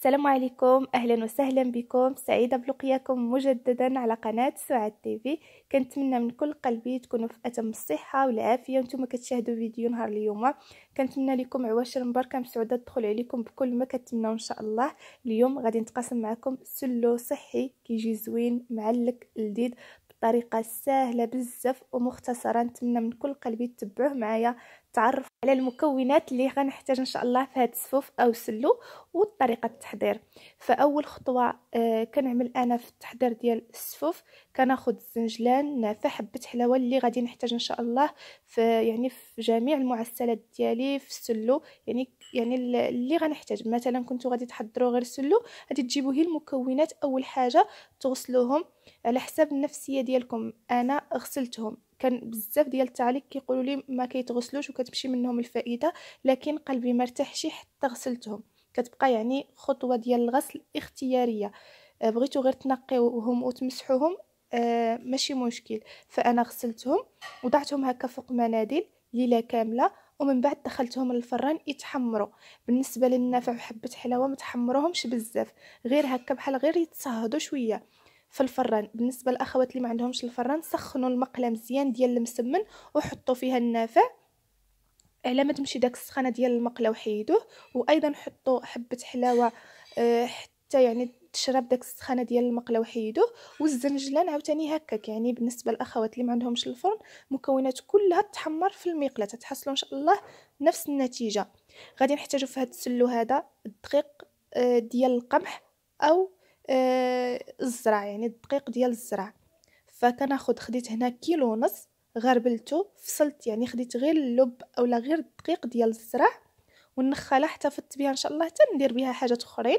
السلام عليكم اهلا وسهلا بكم سعيده بلقياكم مجددا على قناه سعاد تيفي كنتمنى من كل قلبي تكونوا في اتم الصحه والعافيه وانتم كتشاهدوا فيديو نهار اليوم كنتمنى لكم عواشر مباركه مسعوده تدخل عليكم بكل ما كتمنوا ان شاء الله اليوم غادي نتقاسم معكم سلو صحي كيجي زوين معلك لذيذ بطريقه سهله بزاف ومختصره نتمنى من كل قلبي تتبعوه معايا تعرف على المكونات اللي غنحتاج ان شاء الله في هذا الصفوف او سلو وطريقه التحضير فاول خطوه آه كنعمل انا في التحضير ديال الصفوف كناخذ الزنجلان نافع حبه حلاوه اللي غادي نحتاج ان شاء الله في يعني في جميع المعسلات ديالي في السلو يعني يعني اللي غنحتاج مثلا كنتو غادي تحضروا غير سلو غادي تجيبوا هي المكونات اول حاجه تغسلوهم على حسب النفسيه ديالكم انا غسلتهم كان بزاف ديال التعليق كيقولوا لي ما كيتغسلوش وكتمشي منهم الفائده لكن قلبي ما ارتاحش حتى غسلتهم كتبقى يعني خطوه ديال الغسل اختياريه آه، بغيتو غير تنقيوهم وتمسحوهم آه ماشي مشكل فانا غسلتهم وضعتهم هكا فوق مناديل ليله كامله ومن بعد دخلتهم للفران يتحمروا بالنسبه للنافع وحبه حلاوه ما تحمروهمش بزاف غير هكا بحال غير يتصهدوا شويه في الفران بالنسبه للاخوات اللي ما عندهمش الفران سخنوا المقله مزيان ديال المسمن وحطوا فيها النافع على ما تمشي داك السخانه ديال المقله وحيدوه وايضا حطوا حبه حلاوه آه، حتى يعني تشرب داك السخانه ديال المقله وحيدوه والزنجلان عاوتاني هكاك يعني بالنسبه للاخوات اللي ما عندهمش الفرن مكونات كلها تحمر في المقله تتحصلوا ان شاء الله نفس النتيجه غادي نحتاجوا في هذا السلو هذا الدقيق آه، ديال القمح او آه، الزرع يعني الدقيق ديال الزرع فكناخد خديت هنا كيلو ونص غربلته فصلت يعني خديت غير اللب اولا غير الدقيق ديال الزرع والنخاله احتفظت بها ان شاء الله حتى ندير بها حاجات اخرين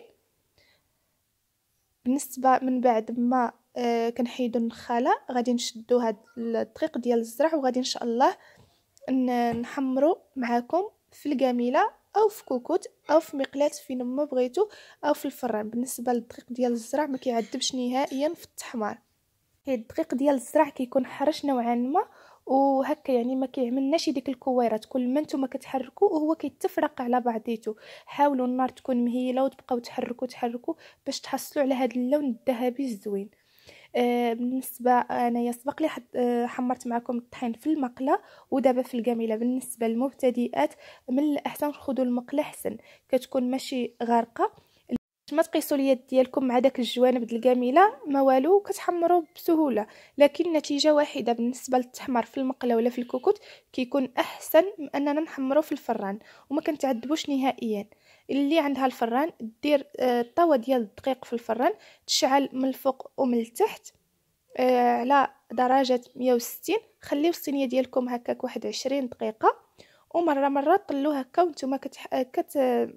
بالنسبه من بعد ما آه كنحيدو النخاله غادي نشدو هاد الدقيق ديال الزرع وغادي ان شاء الله نحمرو معاكم في الجميله او في كوكوت او في مقلاة فين ما بغيتو او في الفران بالنسبه للدقيق ديال الزرع ما كيعذبش نهائيا في التحمار حيت الدقيق ديال الزرع كيكون حرش نوعا ما وهكا يعني ما كيعملناش ديك الكويرات كل ما نتوما كتحركوا وهو كيتفرق على بعضيته حاولوا النار تكون مهيله وتبقاو تحركوا تحركوا باش تحصلوا على هذا اللون الذهبي الزوين آه، بالنسبه انايا سبق لي آه، حمرت معكم الطحين في المقله ودابا في الكامله بالنسبه للمبتدئات من الاحسن خذوا المقله حسن كتكون ماشي غارقه ما تقيسوا اليد ديالكم مع داك الجوانب د الكامله ما والو كتحمروا بسهوله لكن نتيجه واحده بالنسبه للتحمر في المقله ولا في الكوكوت كيكون احسن من اننا نحمرو في الفران وما كنتعذبوش نهائيا اللي عندها الفران دير الطاوه ديال الدقيق في الفران تشعل من الفوق ومن التحت آه، على درجه 160 خليو الصينيه ديالكم هكاك واحد 20 دقيقه ومره مره طلوه هكا وانتم كتح... كت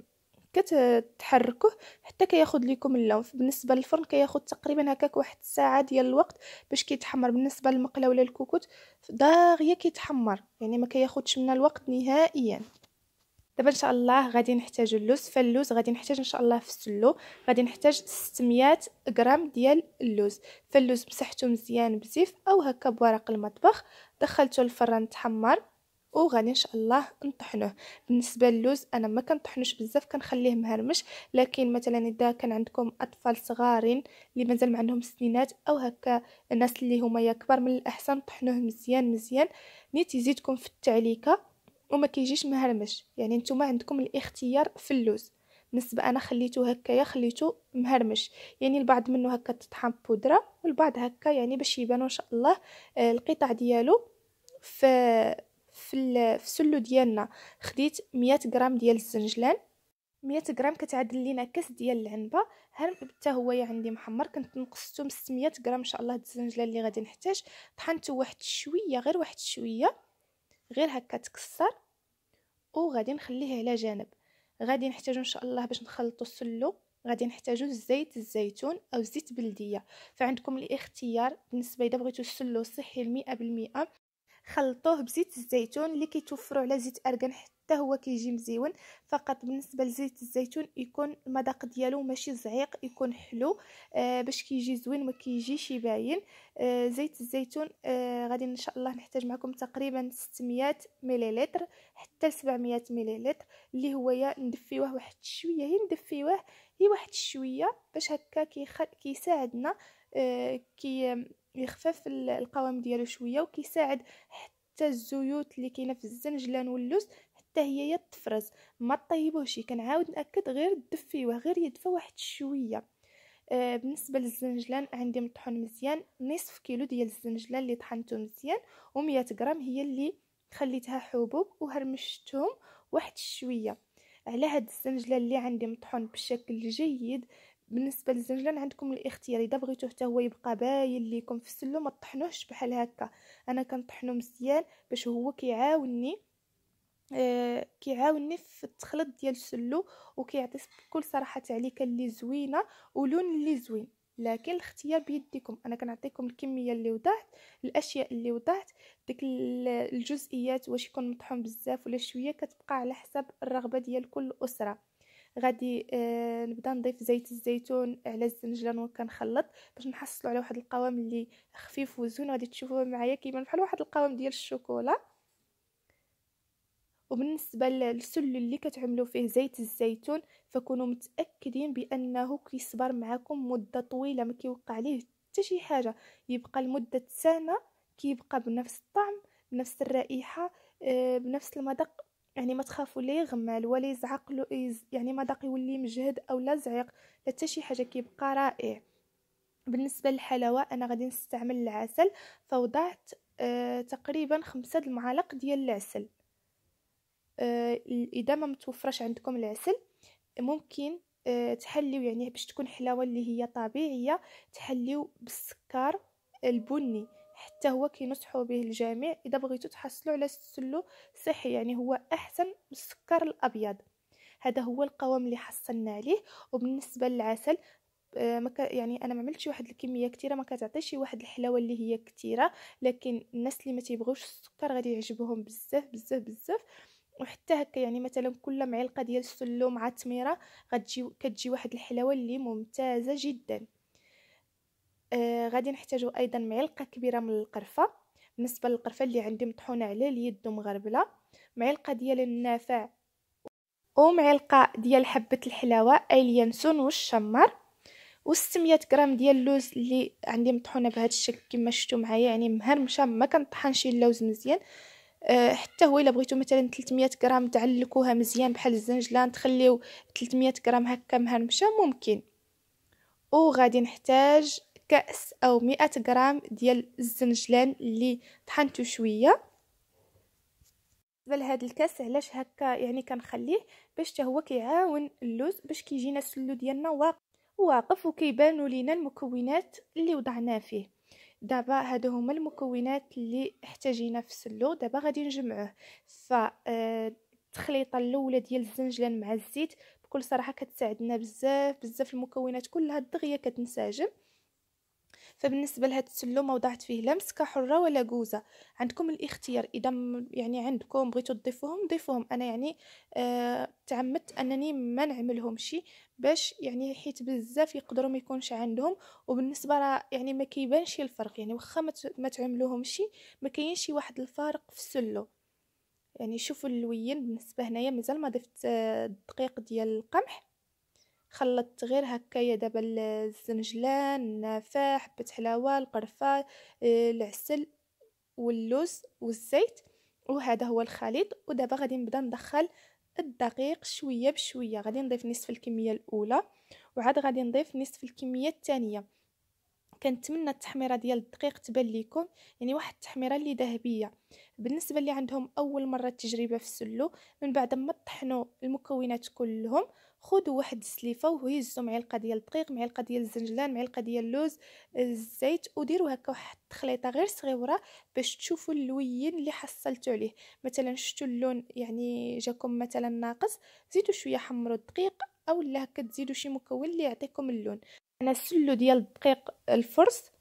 كتحركوه حتى كياخد لكم اللون بالنسبه للفرن كياخد تقريبا هكاك واحد الساعه ديال الوقت باش كيتحمر بالنسبه للمقله ولا الكوكوت داغيه كيتحمر يعني ما كياخذش منا الوقت نهائيا دابا ان شاء الله غادي نحتاج اللوز فاللوز غادي نحتاج ان شاء الله في السلو غادي نحتاج 600 غرام ديال اللوز فاللوز مسحته مزيان بزيف او هكا بورق المطبخ دخلته الفران تحمر وغادي ان شاء الله نطحنوه بالنسبه للوز انا ما كنطحنوش بزاف كنخليه مهرمش لكن مثلا اذا كان عندكم اطفال صغارين اللي مازال ما عندهم سنينات او هكا الناس اللي هما كبار من الاحسن طحنوه مزيان مزيان نيت يزيدكم في التعليكه وما كيجيش مهرمش يعني نتوما عندكم الاختيار في اللوز بالنسبه انا خليته هكايا خليته مهرمش يعني البعض منه هكا تطحن بودره والبعض هكا يعني باش يبانو ان شاء الله آه، القطع ديالو في في السلو ديالنا خديت 100 غرام ديال الزنجلان 100 غرام كتعادل لينا كاس ديال العنبه هرم حتى هو عندي محمر كنت نقصته من 600 غرام ان شاء الله الزنجلان اللي غادي نحتاج طحنته واحد شويه غير واحد شويه غير هكا تكسر وغادي نخليه على جنب غادي نحتاجو ان شاء الله باش نخلطو السلو غادي نحتاجو زيت الزيتون او زيت بلديه فعندكم الاختيار بالنسبه اذا بغيتو السلو صحي المئة بالمئة خلطوه بزيت الزيتون اللي كيتوفروا على زيت ارغان حتى هو كيجي مزيون فقط بالنسبه لزيت الزيتون يكون المذاق ديالو ماشي زعيق يكون حلو آه باش كيجي زوين ما كيجيش باين آه زيت الزيتون آه غادي ان شاء الله نحتاج معكم تقريبا 600 مليلتر حتى 700 مليلتر اللي هو يا ندفيوه واحد شويه هي ندفيوه هي واحد شويه باش هكا كيساعدنا آه كي يخفف القوام ديالو شويه وكيساعد حتى الزيوت اللي كاينه في الزنجلان واللوز حتى هي يتفرز ما طيبوهش كنعاود ناكد غير دفيوه غير يدفى واحد شويه آه، بالنسبه للزنجلان عندي مطحون مزيان نصف كيلو ديال الزنجلان اللي طحنته مزيان و100 غرام هي اللي خليتها حبوب وهرمشتهم واحد شويه على هاد الزنجلان اللي عندي مطحون بشكل جيد بالنسبه للزنجلان عندكم الاختيار اذا بغيتوه حتى هو يبقى باين ليكم في السلو ما تطحنوهش بحال هكا انا كنطحنو مزيان باش هو كيعاوني آه كيعاوني في التخلط ديال السلو وكيعطي بكل صراحه تعليكه اللي زوينه ولون اللي زوين لكن الاختيار بيديكم انا كنعطيكم الكميه اللي وضعت الاشياء اللي وضعت ديك الجزئيات واش يكون مطحون بزاف ولا شويه كتبقى على حسب الرغبه ديال كل اسره غادي آه نبدا نضيف زيت الزيتون على الزنجلان وكنخلط باش نحصلوا على واحد القوام اللي خفيف وزون غادي تشوفوه معايا كيبان بحال واحد القوام ديال الشوكولا وبالنسبه للسل اللي كتعملوا فيه زيت الزيتون فكونوا متاكدين بانه كيصبر معكم مده طويله ما كيوقع ليه حتى شي حاجه يبقى لمده سنه كيبقى بنفس الطعم بنفس الرائحه آه، بنفس المذاق يعني ما تخافوا لا يغمل ولا يزعق يعني ما داق يولي مجهد او لا زعيق لا حتى شي حاجه كيبقى رائع بالنسبه للحلاوه انا غادي نستعمل العسل فوضعت آه تقريبا خمسة المعالق ديال العسل آه اذا ما متوفرش عندكم العسل ممكن آه تحليو يعني باش تكون حلاوه اللي هي طبيعيه تحليو بالسكر البني حتى هو كينصحوا به الجميع اذا بغيتو تحصلوا على السلو صحي يعني هو احسن من السكر الابيض هذا هو القوام اللي حصلنا عليه وبالنسبه للعسل آه، يعني انا ما عملتش واحد الكميه كتيره ما كتعطيش واحد الحلاوه اللي هي كتيره لكن الناس اللي ما تيبغوش السكر غادي يعجبهم بزاف بزاف بزاف وحتى هكا يعني مثلا كل معلقه ديال السلو مع التميره غتجي كتجي واحد الحلاوه اللي ممتازه جدا آه، غادي نحتاجو ايضا معلقه كبيره من القرفه بالنسبه للقرفه اللي عندي مطحونه على اليد ومغربله معلقه ديال النافع ومعلقه ديال حبه الحلاوه اي اليانسون والشمر و600 غرام ديال اللوز اللي عندي مطحونه بهذا الشكل كما شفتوا معايا يعني مهرمشه ما كنطحنش اللوز مزيان آه، حتى هو الا بغيتو مثلا 300 غرام تعلكوها مزيان بحال الزنجلان تخليو 300 غرام هكا مهرمشه ممكن وغادي نحتاج كأس أو مئة غرام ديال الزنجلان اللي طحنته شوية بالنسبه هذا الكاس علاش هكا يعني كنخليه باش حتى هو كيعاون اللوز باش كيجينا السلو ديالنا واقف وكيبانوا لينا المكونات اللي وضعنا فيه دابا هادو هما المكونات اللي احتاجينا في السلو دابا غادي نجمعوه ف آه، التخليطه الاولى ديال الزنجلان مع الزيت بكل صراحه كتساعدنا بزاف بزاف المكونات كلها دغيا كتنسجم فبالنسبه لهاد السلو وضعت فيه لا مسكه حره ولا كوزه عندكم الاختيار اذا يعني عندكم بغيتو تضيفوهم ضيفوهم انا يعني آه تعمدت انني ما شي باش يعني حيت بزاف يقدروا ما يكونش عندهم وبالنسبه راه يعني ما كيبانش الفرق يعني واخا ما شي ما كاينش واحد الفارق في السلو يعني شوفوا اللوين بالنسبه هنايا مازال ما ضفت آه، الدقيق ديال القمح خلطت غير هكايا دابا الزنجلان النافاح حبه حلاوه القرفه آه، العسل واللوز والزيت وهذا هو الخليط ودابا غادي نبدا ندخل الدقيق شويه بشويه غادي نضيف نصف الكميه الاولى وعاد غادي نضيف نصف الكميه الثانيه كنتمنى التحميره ديال الدقيق تبان ليكم يعني واحد التحميره اللي ذهبيه بالنسبه اللي عندهم اول مره التجربه في السلو من بعد ما طحنوا المكونات كلهم خذوا واحد السليفه وهزوا معلقه ديال الدقيق معلقه ديال الزنجلان معلقه ديال اللوز الزيت وديروا هكا واحد التخليطه غير صغيره باش تشوفوا اللوين اللي حصلتوا عليه مثلا شفتوا اللون يعني جاكم مثلا ناقص زيدوا شويه حمروا الدقيق او هكا كتزيدوا شي مكون اللي يعطيكم اللون انا السلو ديال الدقيق الفرص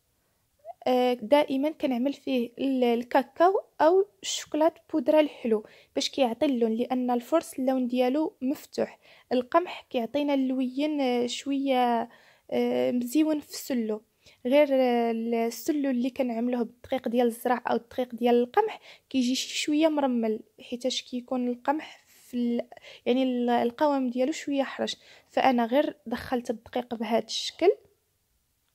آه، دائما كنعمل فيه الكاكاو او الشوكولات بودره الحلو باش كيعطي اللون لان الفرص اللون ديالو مفتوح القمح كيعطينا اللوين آه، شويه آه، مزيون في السلو غير السلو اللي كنعملوه بالدقيق ديال الزرع او الدقيق ديال القمح كيجي شي شويه مرمل حيتاش كيكون القمح في ال... يعني القوام ديالو شويه حرش فانا غير دخلت الدقيق بهذا الشكل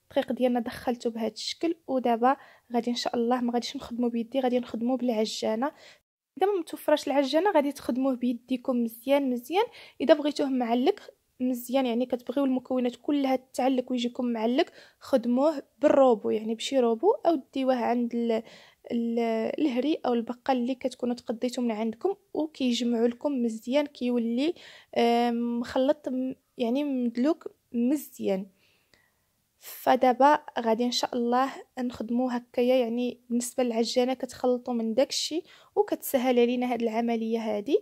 الدقيق ديالنا دخلته بهذا الشكل ودابا غادي ان شاء الله ما غاديش نخدمو بيدي غادي نخدمو بالعجانه اذا ما متوفراش العجانه غادي تخدموه بيديكم مزيان مزيان اذا بغيتوه معلق مزيان يعني كتبغيو المكونات كلها تعلق ويجيكم معلق خدموه بالروبو يعني بشي روبو او ديوه عند الهري او البقال اللي كتكونوا تقضيتو من عندكم وكيجمعوا لكم مزيان كيولي آه، مخلط يعني مدلوك مزيان فدابا غادي ان شاء الله نخدمو هكايا يعني بالنسبه للعجانه كتخلطوا من داكشي وكتسهل علينا هاد العمليه هادي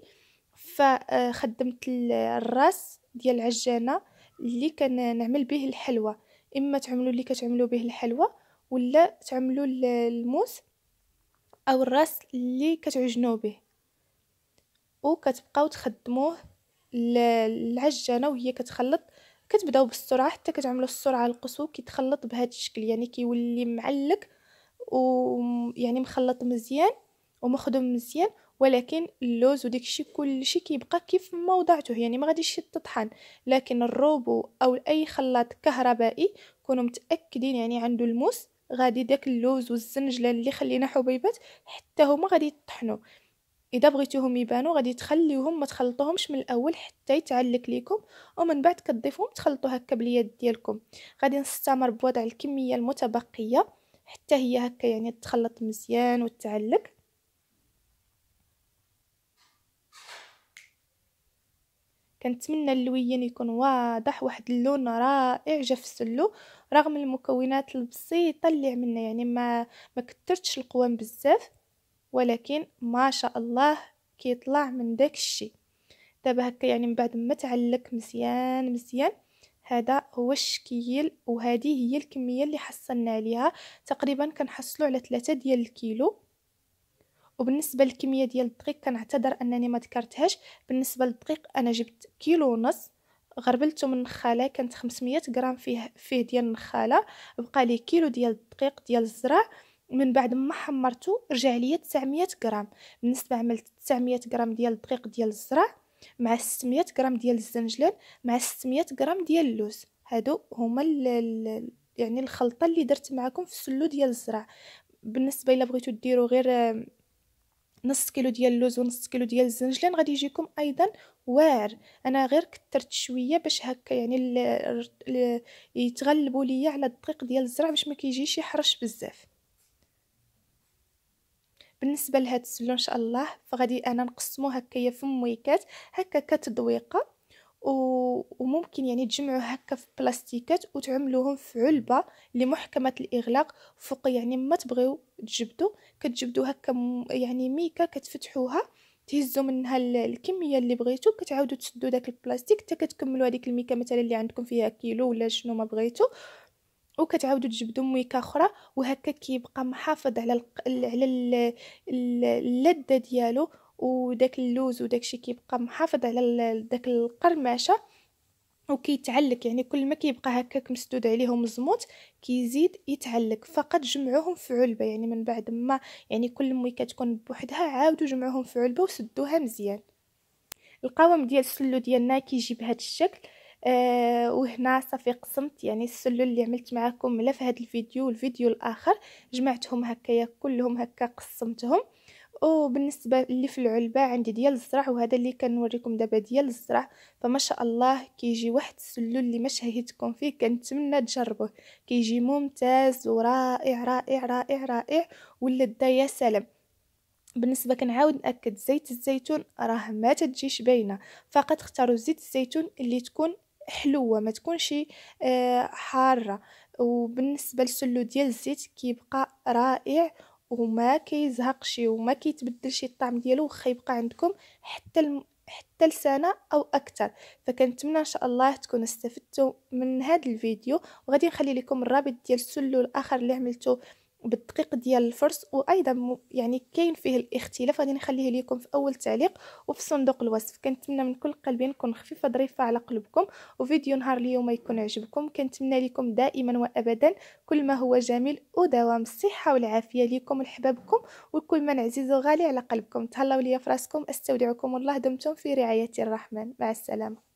فخدمت الراس ديال العجانه اللي كنعمل به الحلوى اما تعملوا اللي كتعملوا به الحلوى ولا تعملوا الموس او الراس اللي كتعجنوا به وكتبقاو تخدموه العجانه وهي كتخلط كتبداو بالسرعه حتى كتعملوا السرعه القصوى كيتخلط بهذا الشكل يعني كيولي معلق ويعني مخلط مزيان ومخدوم مزيان ولكن اللوز كل كلشي كيبقى كيف ما وضعته يعني ما غاديش تطحن لكن الروبو او اي خلاط كهربائي كونوا متاكدين يعني عنده الموس غادي داك اللوز والزنجله اللي خلينا حبيبات حتى هما غادي يطحنوا اذا بغيتوهم يبانوا غادي تخليوهم ما تخلطوهمش من الاول حتى يتعلق ليكم ومن بعد كتضيفوهم تخلطوا هكا باليد ديالكم غادي نستمر بوضع الكميه المتبقيه حتى هي هكا يعني تخلط مزيان وتعلق كنتمنى اللوين يكون واضح واحد اللون رائع جا في السلو رغم المكونات البسيطه اللي عملنا يعني ما ما كثرتش القوام بزاف ولكن ما شاء الله كيطلع من داك الشيء دابا هكا يعني من بعد ما تعلق مزيان مزيان هذا هو الشكيل وهذه هي الكميه اللي حصلنا عليها تقريبا كنحصلوا على 3 ديال الكيلو وبالنسبه للكميه ديال الدقيق كنعتذر انني ما ذكرتهاش بالنسبه للدقيق انا جبت كيلو ونص غربلته من النخاله كانت 500 غرام فيه فيه ديال النخاله بقى لي كيلو ديال الدقيق ديال الزرع من بعد ما حمرته رجع ليا 900 غرام بالنسبه عملت 900 غرام ديال الدقيق ديال الزرع مع 600 غرام ديال الزنجلان مع 600 غرام ديال اللوز هادو هما يعني الخلطه اللي درت معكم في السلو ديال الزرع بالنسبه الا بغيتو ديروا غير نص كيلو ديال اللوز ونص كيلو ديال الزنجلان غادي يجيكم ايضا واعر انا غير كثرت شويه باش هكا يعني ال ال يتغلبوا ليا على الدقيق ديال الزرع باش ما كيجيش يحرش بزاف بالنسبه لهاد السلو ان شاء الله فغادي انا نقسمو هكايا في مويكات هكا كتذويقه وممكن يعني تجمعوا هكا في بلاستيكات وتعملوهم في علبه لمحكمة الاغلاق فوق يعني ما تبغيو تجبدو كتجبدو هكا يعني ميكا كتفتحوها تهزوا منها الكميه اللي بغيتو كتعاودوا تسدو داك البلاستيك حتى كتكملوا هذيك الميكا مثلا اللي عندكم فيها كيلو ولا شنو ما بغيتو وكتعاودوا تجبدوا ميكا اخرى وهكا كيبقى محافظ على الق... على اللذه ديالو وداك اللوز الشيء كيبقى محافظ على داك القرمشه وكيتعلق يعني كل ما كيبقى هكاك مسدود عليهم الزموت كيزيد يتعلق فقط جمعوهم في علبه يعني من بعد ما يعني كل موي كتكون بوحدها عاودوا جمعوهم في علبه وسدوها مزيان القوام ديال السلو ديالنا كيجي بهذا الشكل آه وهنا صافي قسمت يعني السلو اللي عملت معكم لا في هذا الفيديو والفيديو الاخر جمعتهم هكايا كلهم هكا قسمتهم بالنسبه اللي في العلبه عندي ديال الزرع وهذا اللي كنوريكم دابا ديال الزرع فما شاء الله كيجي واحد السلول اللي ما شهيتكم فيه كنتمنى تجربوه كيجي ممتاز ورائع رائع رائع رائع ولا يا سلام بالنسبه كنعاود ناكد زيت الزيتون راه ما تجيش باينه فقط اختاروا زيت الزيتون اللي تكون حلوه ما تكونش آه، حاره وبالنسبه للسلو ديال الزيت كيبقى رائع وما كيزهقش وما كيتبدلش الطعم ديالو واخا يبقى عندكم حتى الم... حتى لسنه او اكثر فكنتمنى ان شاء الله تكونوا استفدتوا من هذا الفيديو وغادي نخلي لكم الرابط ديال السلو الاخر اللي عملته بالدقيق ديال الفرس وايضا يعني كاين فيه الاختلاف غادي نخليه ليكم في اول تعليق وفي صندوق الوصف كنتمنى من كل قلبي نكون خفيفه ظريفه على قلبكم وفيديو نهار اليوم يكون عجبكم كنتمنى لكم دائما وابدا كل ما هو جميل ودوام الصحه والعافيه لكم لحبابكم وكل من عزيز وغالي على قلبكم تهلاو ليا فراسكم استودعكم الله دمتم في رعايه الرحمن مع السلامه